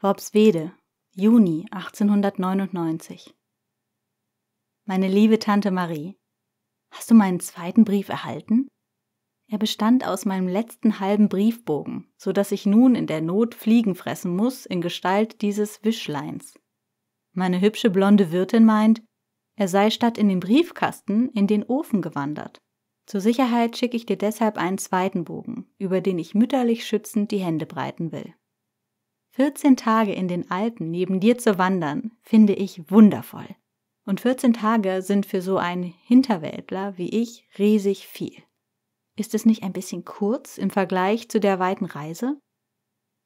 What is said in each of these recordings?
Worpswede, Juni 1899. Meine liebe Tante Marie, hast du meinen zweiten Brief erhalten? Er bestand aus meinem letzten halben Briefbogen, so dass ich nun in der Not Fliegen fressen muss in Gestalt dieses Wischleins. Meine hübsche blonde Wirtin meint, er sei statt in den Briefkasten in den Ofen gewandert. Zur Sicherheit schicke ich dir deshalb einen zweiten Bogen, über den ich mütterlich schützend die Hände breiten will. 14 Tage in den Alpen neben dir zu wandern, finde ich wundervoll. Und 14 Tage sind für so einen Hinterwäldler wie ich riesig viel. Ist es nicht ein bisschen kurz im Vergleich zu der weiten Reise?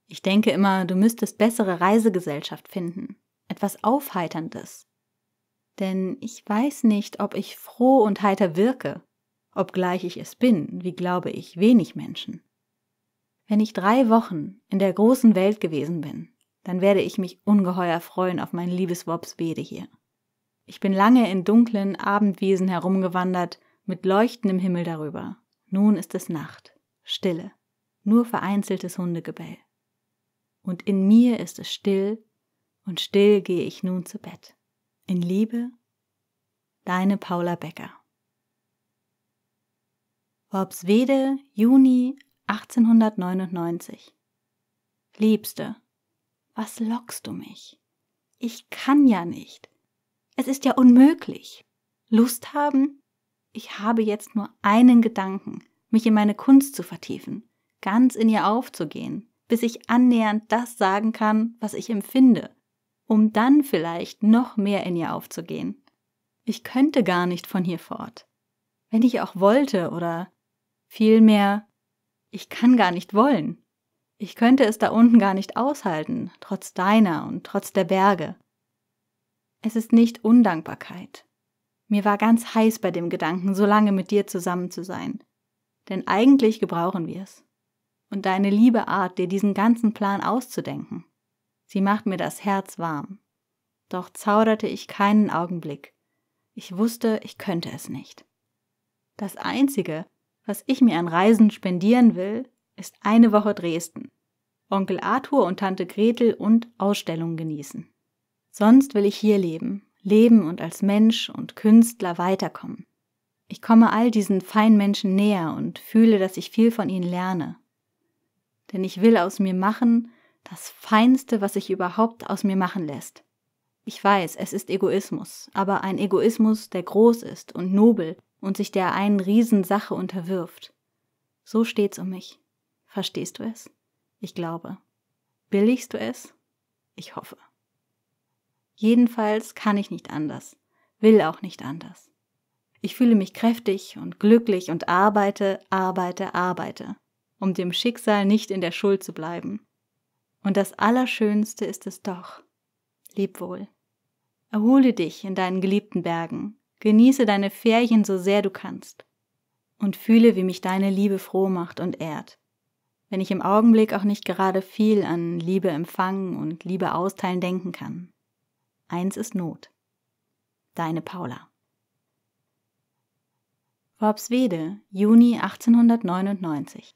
Ich denke immer, du müsstest bessere Reisegesellschaft finden, etwas Aufheiterndes. Denn ich weiß nicht, ob ich froh und heiter wirke, obgleich ich es bin, wie glaube ich, wenig Menschen. Wenn ich drei Wochen in der großen Welt gewesen bin, dann werde ich mich ungeheuer freuen auf mein liebes wobbs Wobswede hier. Ich bin lange in dunklen Abendwiesen herumgewandert, mit leuchtendem Himmel darüber. Nun ist es Nacht, Stille, nur vereinzeltes Hundegebell. Und in mir ist es still, und still gehe ich nun zu Bett. In Liebe, deine Paula Becker. Wobbs-Wede, Juni 1899 Liebste, was lockst du mich? Ich kann ja nicht. Es ist ja unmöglich. Lust haben? Ich habe jetzt nur einen Gedanken, mich in meine Kunst zu vertiefen, ganz in ihr aufzugehen, bis ich annähernd das sagen kann, was ich empfinde, um dann vielleicht noch mehr in ihr aufzugehen. Ich könnte gar nicht von hier fort. Wenn ich auch wollte oder vielmehr ich kann gar nicht wollen. Ich könnte es da unten gar nicht aushalten, trotz deiner und trotz der Berge. Es ist nicht Undankbarkeit. Mir war ganz heiß bei dem Gedanken, so lange mit dir zusammen zu sein. Denn eigentlich gebrauchen wir es. Und deine liebe Art, dir diesen ganzen Plan auszudenken. Sie macht mir das Herz warm. Doch zauderte ich keinen Augenblick. Ich wusste, ich könnte es nicht. Das Einzige, was ich mir an Reisen spendieren will, ist eine Woche Dresden. Onkel Arthur und Tante Gretel und Ausstellungen genießen. Sonst will ich hier leben, leben und als Mensch und Künstler weiterkommen. Ich komme all diesen feinen Menschen näher und fühle, dass ich viel von ihnen lerne. Denn ich will aus mir machen das Feinste, was sich überhaupt aus mir machen lässt. Ich weiß, es ist Egoismus, aber ein Egoismus, der groß ist und nobel und sich der einen Riesensache unterwirft. So steht's um mich. Verstehst du es? Ich glaube. Billigst du es? Ich hoffe. Jedenfalls kann ich nicht anders, will auch nicht anders. Ich fühle mich kräftig und glücklich und arbeite, arbeite, arbeite, um dem Schicksal nicht in der Schuld zu bleiben. Und das Allerschönste ist es doch. Leb wohl. Erhole dich in deinen geliebten Bergen, Genieße deine Ferien so sehr du kannst. Und fühle, wie mich deine Liebe froh macht und ehrt. Wenn ich im Augenblick auch nicht gerade viel an Liebe empfangen und Liebe austeilen denken kann. Eins ist Not. Deine Paula. Worpswede, Juni 1899.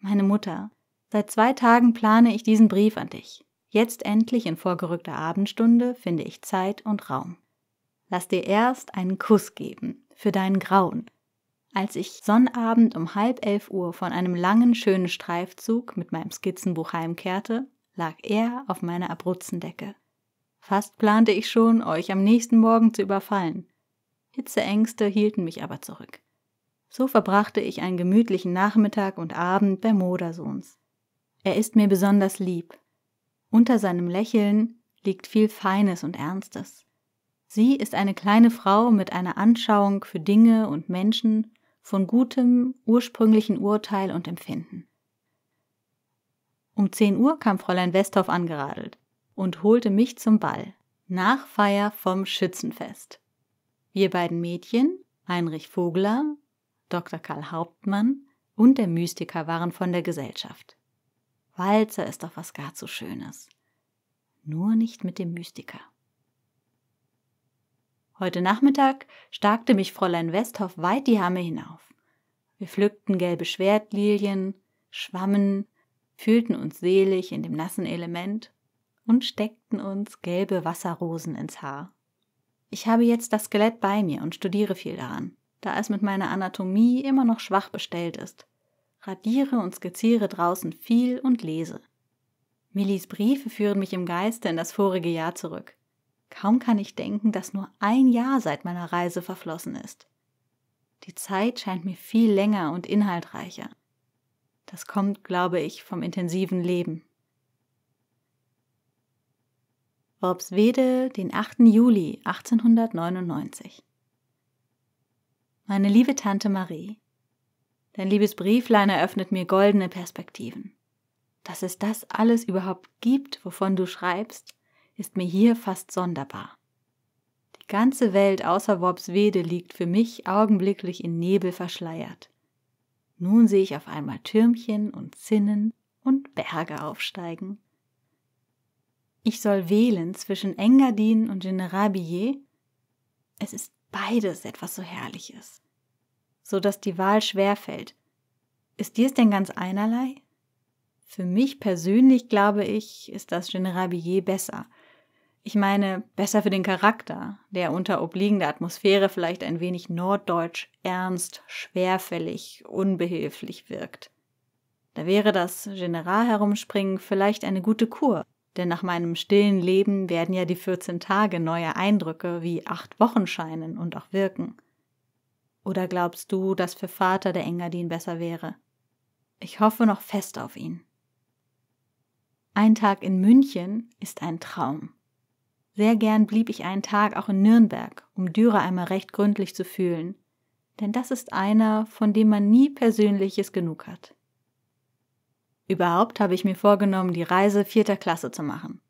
Meine Mutter, seit zwei Tagen plane ich diesen Brief an dich. Jetzt endlich in vorgerückter Abendstunde finde ich Zeit und Raum lass dir erst einen Kuss geben für deinen Grauen. Als ich Sonnabend um halb elf Uhr von einem langen, schönen Streifzug mit meinem Skizzenbuch heimkehrte, lag er auf meiner Abruzzendecke. Fast plante ich schon, euch am nächsten Morgen zu überfallen. Hitzeängste hielten mich aber zurück. So verbrachte ich einen gemütlichen Nachmittag und Abend bei Modersohns. Er ist mir besonders lieb. Unter seinem Lächeln liegt viel Feines und Ernstes. Sie ist eine kleine Frau mit einer Anschauung für Dinge und Menschen von gutem, ursprünglichen Urteil und Empfinden. Um 10 Uhr kam Fräulein Westhoff angeradelt und holte mich zum Ball. Nachfeier vom Schützenfest. Wir beiden Mädchen, Heinrich Vogler, Dr. Karl Hauptmann und der Mystiker waren von der Gesellschaft. Walzer ist doch was gar zu Schönes. Nur nicht mit dem Mystiker. Heute Nachmittag starkte mich Fräulein Westhoff weit die Hamme hinauf. Wir pflückten gelbe Schwertlilien, schwammen, fühlten uns selig in dem nassen Element und steckten uns gelbe Wasserrosen ins Haar. Ich habe jetzt das Skelett bei mir und studiere viel daran, da es mit meiner Anatomie immer noch schwach bestellt ist. Radiere und skizziere draußen viel und lese. Millis Briefe führen mich im Geiste in das vorige Jahr zurück. Kaum kann ich denken, dass nur ein Jahr seit meiner Reise verflossen ist. Die Zeit scheint mir viel länger und inhaltreicher. Das kommt, glaube ich, vom intensiven Leben. Worpswede, den 8. Juli 1899. Meine liebe Tante Marie, dein liebes Brieflein eröffnet mir goldene Perspektiven. Dass es das alles überhaupt gibt, wovon du schreibst, ist mir hier fast sonderbar. Die ganze Welt außer Worpswede liegt für mich augenblicklich in Nebel verschleiert. Nun sehe ich auf einmal Türmchen und Zinnen und Berge aufsteigen. Ich soll wählen zwischen Engadin und General Billet. Es ist beides etwas so Herrliches, so dass die Wahl schwerfällt. Ist dir es denn ganz einerlei? Für mich persönlich glaube ich, ist das General Billet besser, ich meine, besser für den Charakter, der unter obliegender Atmosphäre vielleicht ein wenig norddeutsch, ernst, schwerfällig, unbehilflich wirkt. Da wäre das General herumspringen vielleicht eine gute Kur, denn nach meinem stillen Leben werden ja die 14 Tage neue Eindrücke wie acht Wochen scheinen und auch wirken. Oder glaubst du, dass für Vater der Engadin besser wäre? Ich hoffe noch fest auf ihn. Ein Tag in München ist ein Traum. Sehr gern blieb ich einen Tag auch in Nürnberg, um Dürer einmal recht gründlich zu fühlen, denn das ist einer, von dem man nie Persönliches genug hat. Überhaupt habe ich mir vorgenommen, die Reise vierter Klasse zu machen.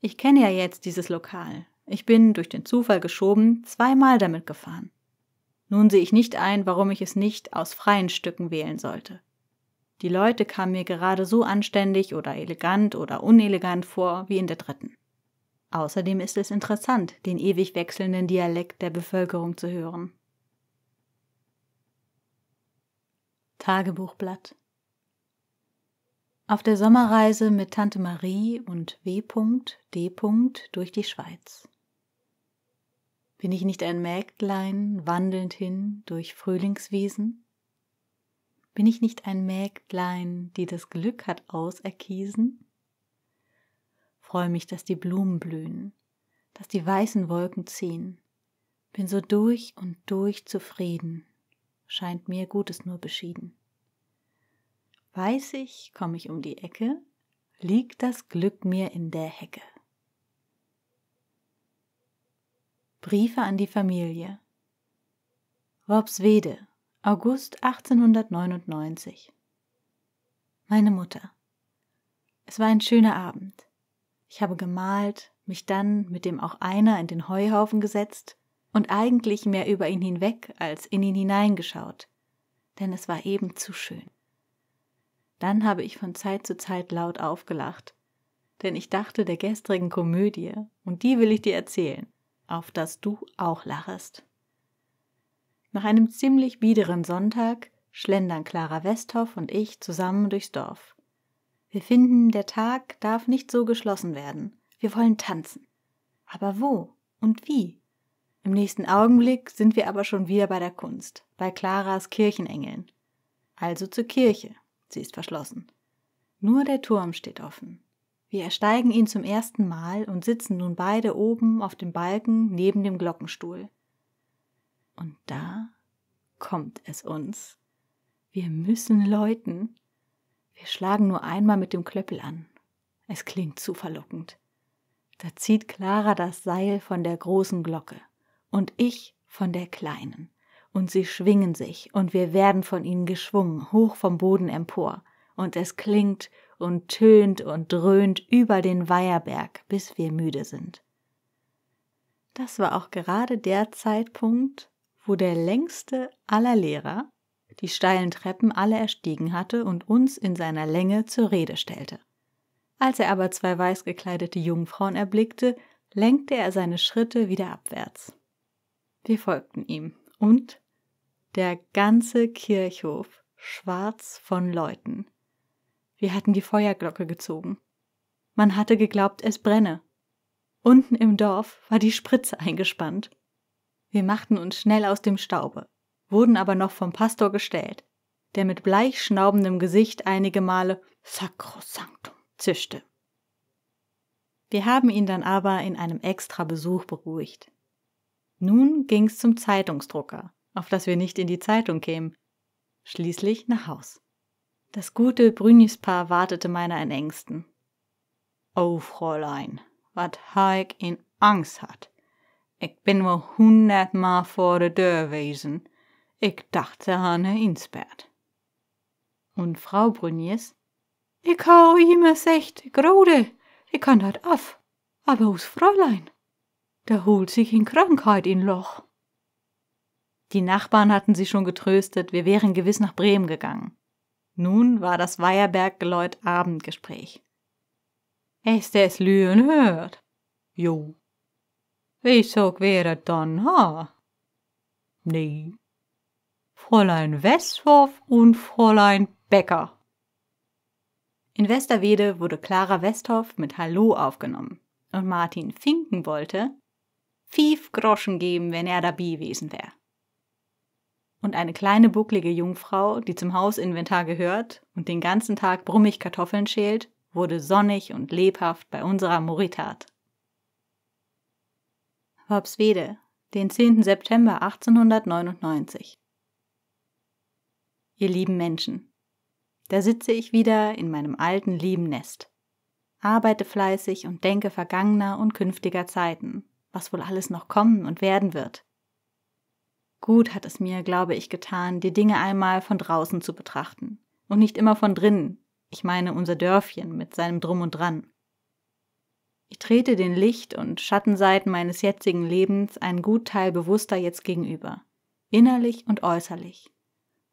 Ich kenne ja jetzt dieses Lokal. Ich bin, durch den Zufall geschoben, zweimal damit gefahren. Nun sehe ich nicht ein, warum ich es nicht aus freien Stücken wählen sollte. Die Leute kamen mir gerade so anständig oder elegant oder unelegant vor wie in der dritten. Außerdem ist es interessant, den ewig wechselnden Dialekt der Bevölkerung zu hören. Tagebuchblatt Auf der Sommerreise mit Tante Marie und W. D. durch die Schweiz. Bin ich nicht ein Mägdlein wandelnd hin durch Frühlingswiesen? Bin ich nicht ein Mägdlein, die das Glück hat auserkiesen? freue mich, dass die Blumen blühen, dass die weißen Wolken ziehen. Bin so durch und durch zufrieden, scheint mir Gutes nur beschieden. Weiß ich, komme ich um die Ecke, liegt das Glück mir in der Hecke. Briefe an die Familie. Worpswede, August 1899. Meine Mutter. Es war ein schöner Abend. Ich habe gemalt, mich dann mit dem auch einer in den Heuhaufen gesetzt und eigentlich mehr über ihn hinweg als in ihn hineingeschaut, denn es war eben zu schön. Dann habe ich von Zeit zu Zeit laut aufgelacht, denn ich dachte der gestrigen Komödie, und die will ich dir erzählen, auf dass du auch lachest. Nach einem ziemlich biederen Sonntag schlendern Clara Westhoff und ich zusammen durchs Dorf. Wir finden, der Tag darf nicht so geschlossen werden. Wir wollen tanzen. Aber wo und wie? Im nächsten Augenblick sind wir aber schon wieder bei der Kunst, bei Claras Kirchenengeln. Also zur Kirche. Sie ist verschlossen. Nur der Turm steht offen. Wir ersteigen ihn zum ersten Mal und sitzen nun beide oben auf dem Balken neben dem Glockenstuhl. Und da kommt es uns. Wir müssen läuten. Wir schlagen nur einmal mit dem Klöppel an. Es klingt zu verlockend. Da zieht Clara das Seil von der großen Glocke und ich von der kleinen. Und sie schwingen sich und wir werden von ihnen geschwungen, hoch vom Boden empor. Und es klingt und tönt und dröhnt über den Weiherberg, bis wir müde sind. Das war auch gerade der Zeitpunkt, wo der längste aller Lehrer die steilen Treppen alle erstiegen hatte und uns in seiner Länge zur Rede stellte. Als er aber zwei weiß gekleidete Jungfrauen erblickte, lenkte er seine Schritte wieder abwärts. Wir folgten ihm und der ganze Kirchhof schwarz von Leuten. Wir hatten die Feuerglocke gezogen. Man hatte geglaubt, es brenne. Unten im Dorf war die Spritze eingespannt. Wir machten uns schnell aus dem Staube, wurden aber noch vom Pastor gestellt, der mit bleichschnaubendem Gesicht einige Male Sacrosanctum zischte. Wir haben ihn dann aber in einem extra Besuch beruhigt. Nun ging's zum Zeitungsdrucker, auf das wir nicht in die Zeitung kämen. Schließlich nach Haus. Das gute Brünispaar wartete meiner in Ängsten. Oh, Fräulein, wat Haik in Angst hat. Ich bin nur hundertmal vor der Tür gewesen. Ich dachte an Insbert. Und Frau Brunies, Ich hau immer secht Grode, ich kann dat af, aber us Fräulein. Da holt sich in Krankheit in Loch. Die Nachbarn hatten sie schon getröstet, wir wären gewiss nach Bremen gegangen. Nun war das weierberg Abendgespräch. Ist es Lühen hört? Jo. Wieso wäre dann ha? Nee, Fräulein Westhoff und Fräulein Becker. In Westerwede wurde Clara Westhoff mit Hallo aufgenommen und Martin Finken wollte fief Groschen geben, wenn er dabei gewesen wäre. Und eine kleine bucklige Jungfrau, die zum Hausinventar gehört und den ganzen Tag brummig Kartoffeln schält, wurde sonnig und lebhaft bei unserer Moritat. Worpswede, den 10. September 1899 ihr lieben Menschen. Da sitze ich wieder in meinem alten lieben Nest, arbeite fleißig und denke vergangener und künftiger Zeiten, was wohl alles noch kommen und werden wird. Gut hat es mir, glaube ich, getan, die Dinge einmal von draußen zu betrachten und nicht immer von drinnen, ich meine unser Dörfchen mit seinem Drum und Dran. Ich trete den Licht- und Schattenseiten meines jetzigen Lebens einen gut Teil bewusster jetzt gegenüber, innerlich und äußerlich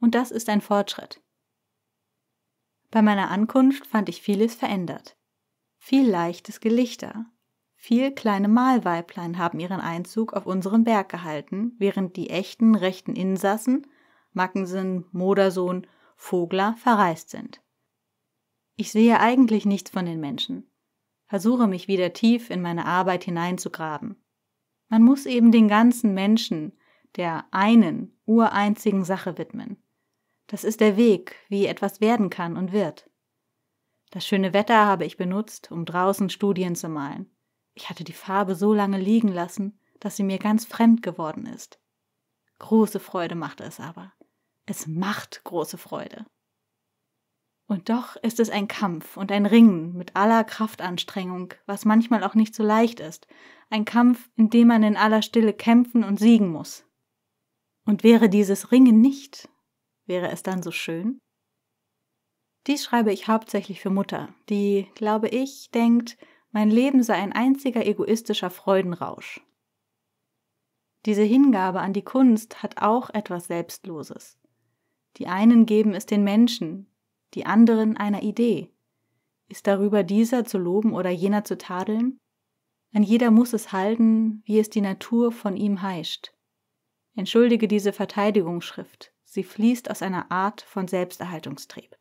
und das ist ein Fortschritt. Bei meiner Ankunft fand ich vieles verändert. Viel leichtes Gelichter. Viel kleine Malweiblein haben ihren Einzug auf unseren Berg gehalten, während die echten rechten Insassen, Mackensen, Modersohn, Vogler, verreist sind. Ich sehe eigentlich nichts von den Menschen, versuche mich wieder tief in meine Arbeit hineinzugraben. Man muss eben den ganzen Menschen der einen ureinzigen Sache widmen. Das ist der Weg, wie etwas werden kann und wird. Das schöne Wetter habe ich benutzt, um draußen Studien zu malen. Ich hatte die Farbe so lange liegen lassen, dass sie mir ganz fremd geworden ist. Große Freude machte es aber. Es macht große Freude. Und doch ist es ein Kampf und ein Ringen mit aller Kraftanstrengung, was manchmal auch nicht so leicht ist. Ein Kampf, in dem man in aller Stille kämpfen und siegen muss. Und wäre dieses Ringen nicht, wäre es dann so schön? Dies schreibe ich hauptsächlich für Mutter, die, glaube ich, denkt, mein Leben sei ein einziger egoistischer Freudenrausch. Diese Hingabe an die Kunst hat auch etwas Selbstloses. Die einen geben es den Menschen, die anderen einer Idee. Ist darüber dieser zu loben oder jener zu tadeln? Ein jeder muss es halten, wie es die Natur von ihm heischt. Entschuldige diese Verteidigungsschrift. Sie fließt aus einer Art von Selbsterhaltungstrieb.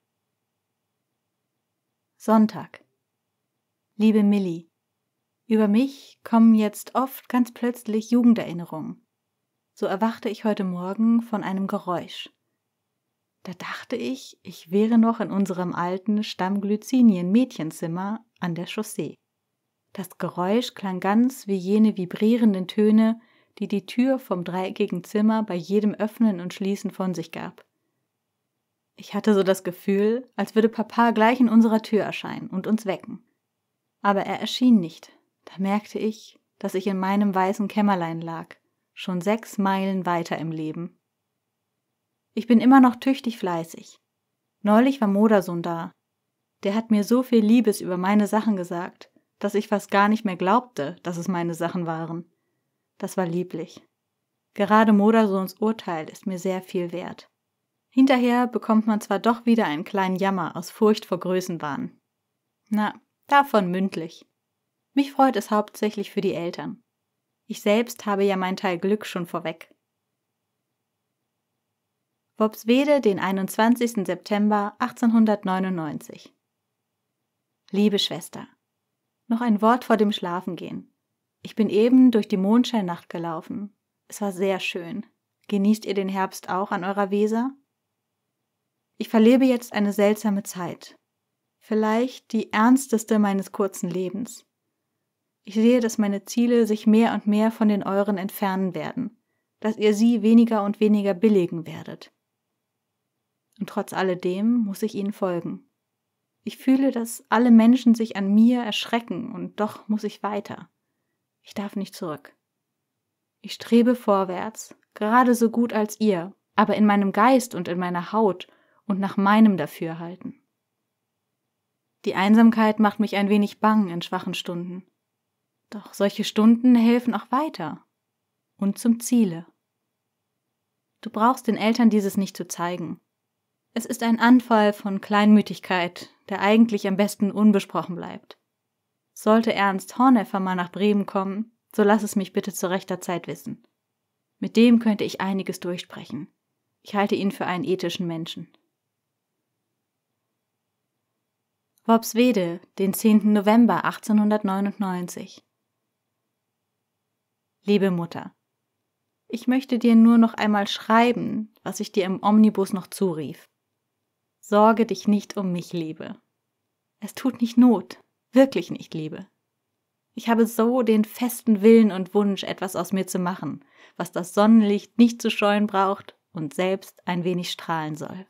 Sonntag. Liebe Millie, über mich kommen jetzt oft ganz plötzlich Jugenderinnerungen. So erwachte ich heute Morgen von einem Geräusch. Da dachte ich, ich wäre noch in unserem alten Stammglycinien-Mädchenzimmer an der Chaussee. Das Geräusch klang ganz wie jene vibrierenden Töne, die die Tür vom dreieckigen Zimmer bei jedem Öffnen und Schließen von sich gab. Ich hatte so das Gefühl, als würde Papa gleich in unserer Tür erscheinen und uns wecken. Aber er erschien nicht. Da merkte ich, dass ich in meinem weißen Kämmerlein lag, schon sechs Meilen weiter im Leben. Ich bin immer noch tüchtig fleißig. Neulich war Modersohn da. Der hat mir so viel Liebes über meine Sachen gesagt, dass ich fast gar nicht mehr glaubte, dass es meine Sachen waren. Das war lieblich. Gerade Modersohns Urteil ist mir sehr viel wert. Hinterher bekommt man zwar doch wieder einen kleinen Jammer aus Furcht vor Größenwahn. Na, davon mündlich. Mich freut es hauptsächlich für die Eltern. Ich selbst habe ja mein Teil Glück schon vorweg. Wobswede, den 21. September 1899. Liebe Schwester, noch ein Wort vor dem Schlafengehen. Ich bin eben durch die Mondscheinnacht gelaufen. Es war sehr schön. Genießt ihr den Herbst auch an eurer Weser? Ich verlebe jetzt eine seltsame Zeit. Vielleicht die ernsteste meines kurzen Lebens. Ich sehe, dass meine Ziele sich mehr und mehr von den euren entfernen werden, dass ihr sie weniger und weniger billigen werdet. Und trotz alledem muss ich ihnen folgen. Ich fühle, dass alle Menschen sich an mir erschrecken, und doch muss ich weiter. Ich darf nicht zurück. Ich strebe vorwärts, gerade so gut als ihr, aber in meinem Geist und in meiner Haut und nach meinem Dafürhalten. Die Einsamkeit macht mich ein wenig bang in schwachen Stunden. Doch solche Stunden helfen auch weiter und zum Ziele. Du brauchst den Eltern dieses nicht zu zeigen. Es ist ein Anfall von Kleinmütigkeit, der eigentlich am besten unbesprochen bleibt. Sollte Ernst Horneffer mal nach Bremen kommen, so lass es mich bitte zu rechter Zeit wissen. Mit dem könnte ich einiges durchsprechen. Ich halte ihn für einen ethischen Menschen. Worpswede, den 10. November 1899. Liebe Mutter, ich möchte dir nur noch einmal schreiben, was ich dir im Omnibus noch zurief. Sorge dich nicht um mich, Liebe. Es tut nicht Not, wirklich nicht liebe. Ich habe so den festen Willen und Wunsch, etwas aus mir zu machen, was das Sonnenlicht nicht zu scheuen braucht und selbst ein wenig strahlen soll.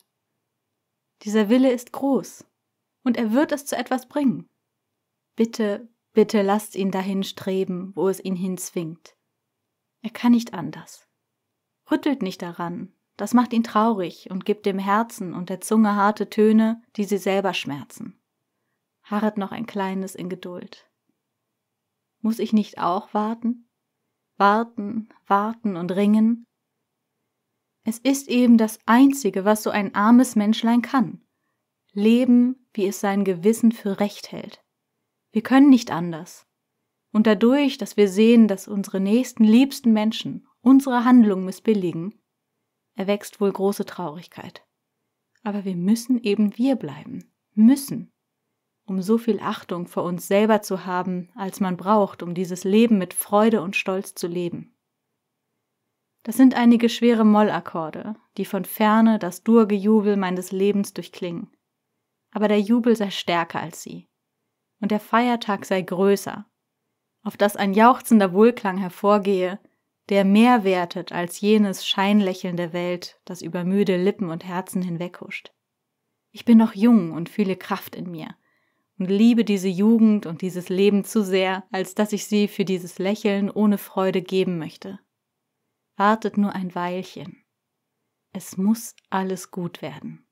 Dieser Wille ist groß, und er wird es zu etwas bringen. Bitte, bitte lasst ihn dahin streben, wo es ihn hinzwingt. Er kann nicht anders. Rüttelt nicht daran, das macht ihn traurig und gibt dem Herzen und der Zunge harte Töne, die sie selber schmerzen harret noch ein kleines in Geduld. Muss ich nicht auch warten? Warten, warten und ringen? Es ist eben das Einzige, was so ein armes Menschlein kann. Leben, wie es sein Gewissen für recht hält. Wir können nicht anders. Und dadurch, dass wir sehen, dass unsere nächsten liebsten Menschen unsere Handlung missbilligen, erwächst wohl große Traurigkeit. Aber wir müssen eben wir bleiben. Müssen um so viel Achtung vor uns selber zu haben, als man braucht, um dieses Leben mit Freude und Stolz zu leben. Das sind einige schwere Mollakkorde, die von ferne das Durgejubel meines Lebens durchklingen. Aber der Jubel sei stärker als sie. Und der Feiertag sei größer, auf das ein jauchzender Wohlklang hervorgehe, der mehr wertet als jenes Scheinlächeln der Welt, das über müde Lippen und Herzen hinweghuscht. Ich bin noch jung und fühle Kraft in mir und liebe diese Jugend und dieses Leben zu sehr, als dass ich sie für dieses Lächeln ohne Freude geben möchte. Wartet nur ein Weilchen. Es muss alles gut werden.